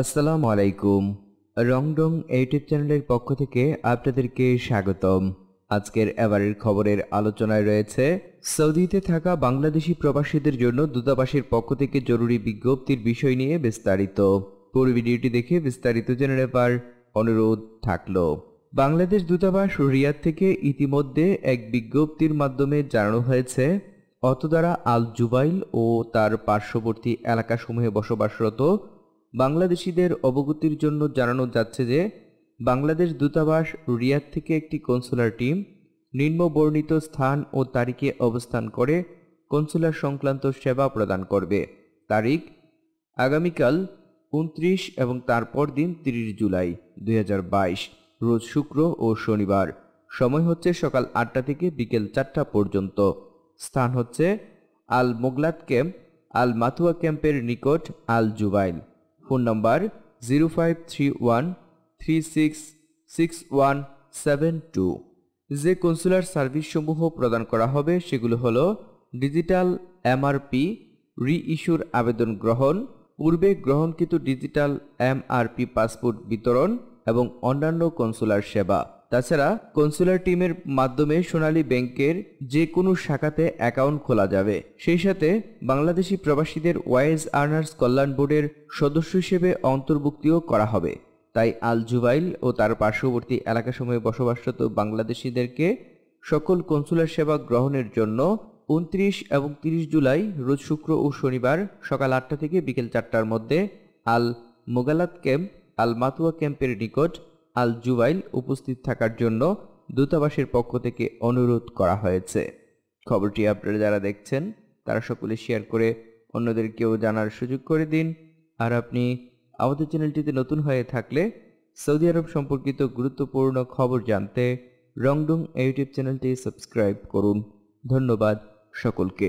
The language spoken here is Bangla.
আসসালামু আলাইকুম রংডং ইউটিউব চ্যানেলের পক্ষ থেকে আপনাদেরকে স্বাগতম আজকের এবারের খবরের আলোচনায় রয়েছে সৌদিতে থাকা বাংলাদেশি প্রবাসীদের জন্য দূতাবাসের পক্ষ থেকে জরুরি বিজ্ঞপ্তির বিষয় নিয়ে বিস্তারিত পুরো ভিডিওটি দেখে বিস্তারিত জেনে নেবার অনুরোধ থাকলো বাংলাদেশ দূতাবাস রিয়াদ থেকে ইতিমধ্যে এক বিজ্ঞপ্তির মাধ্যমে জানানো হয়েছে অতদ্বারা আল জুবাইল ও তার পার্শ্ববর্তী এলাকাসমূহে বসবাসরত বাংলাদেশিদের অবগতির জন্য জানানো যাচ্ছে যে বাংলাদেশ দূতাবাস রিয়াদ থেকে একটি কনসুলার টিম নিম্নবর্ণিত স্থান ও তারিখে অবস্থান করে কনসুলার সংক্রান্ত সেবা প্রদান করবে তারিখ আগামীকাল উনত্রিশ এবং তারপর দিন তিরিশ জুলাই দুই রোজ শুক্র ও শনিবার সময় হচ্ছে সকাল আটটা থেকে বিকেল চারটা পর্যন্ত স্থান হচ্ছে আল মোগলাত ক্যাম্প আল মাথুয়া ক্যাম্পের নিকট Al Jubail phone number zero five three one three six six one seven two যে কনসুলার সার্ভিসসমূহ প্রদান করা হবে সেগুলো হলো ডিজিটাল এমআরপি রিইস্যুর আবেদন গ্রহণ পূর্বে গ্রহণকৃত ডিজিটাল এমআরপি পাসপোর্ট বিতরণ এবং অন্যান্য কনসুলার সেবা তাছাড়া কনসুলার টিমের মাধ্যমে সোনালী ব্যাংকের যে কোনো শাখাতে অ্যাকাউন্ট খোলা যাবে সেই সাথে বাংলাদেশি প্রবাসীদের ওয়াইজ আর্নার্স কল্যাণ বোর্ডের সদস্য হিসেবে অন্তর্ভুক্তিও করা হবে তাই আল জুবাইল ও তার পার্শ্ববর্তী এলাকাসমূহে বসবাসরত বাংলাদেশিদেরকে সকল কনসুলার সেবা গ্রহণের জন্য উনত্রিশ এবং ৩০ জুলাই রোজ শুক্র ও শনিবার সকাল আটটা থেকে বিকেল চারটার মধ্যে আল মোগালাত ক্যাম্প আল মাতুয়া ক্যাম্পের নিকট আল জুবাইল উপস্থিত থাকার জন্য দূতাবাসের পক্ষ থেকে অনুরোধ করা হয়েছে খবরটি আপনারা যারা দেখছেন তারা সকলে শেয়ার করে অন্যদেরকেও জানার সুযোগ করে দিন আর আপনি আমাদের চ্যানেলটিতে নতুন হয়ে থাকলে সৌদি আরব সম্পর্কিত গুরুত্বপূর্ণ খবর জানতে রংডুং ইউটিউব চ্যানেলটি সাবস্ক্রাইব করুন ধন্যবাদ সকলকে